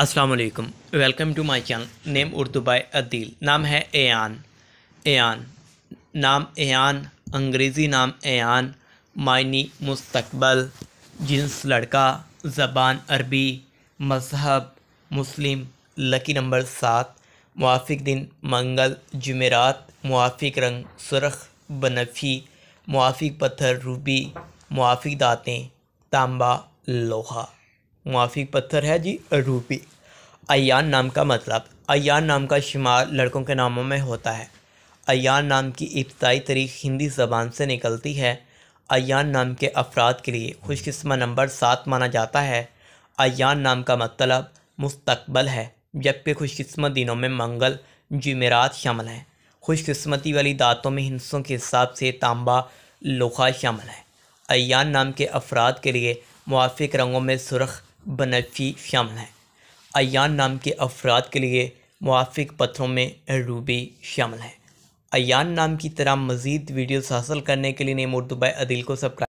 अस्सलाम वालेकुम welcome to my channel name Urdu by Adeel नाम है एयान एयान नाम एयान अंग्रेज़ी नाम एयान मायनी मुस्तकबल जिन्स लड़का ज़बान अरबी मजहब मुस्लिम लकी नंबर सात मुआफ़ दिन मंगल जुमेरात मुआफिक रंग सुरख बनफ़ी मुआफिक पत्थर रूबी मुआफिक दातें तांबा लोहा मुआफी पत्थर है जी रूपी अयान नाम का मतलब अयान नाम का शुमार लड़कों के नामों में होता है अयान नाम की इब्तदाई तारीख हिंदी ज़बान से निकलती है अयान नाम के अफराद के लिए खुशकस्मा नंबर सात माना जाता है अयान नाम का मतलब मुस्तकबल है जबकि खुशकस्मत दिनों में मंगल जमेरात शामिल हैं खुशकस्मती वाली दातों में हिंसों के हिसाब से तांबा लोखा शामिल है अयान नाम के अफराद के लिए मुआफ़ रंगों में सुरख बनफी शामिल हैं अयान नाम के अफराद के लिए मुआफ़ पत्रों में रूबी शामिल हैं अयान नाम की तरह मज़ीद वीडियोस हासिल करने के लिए नेमोटुबा अदिल को सब्सक्राइब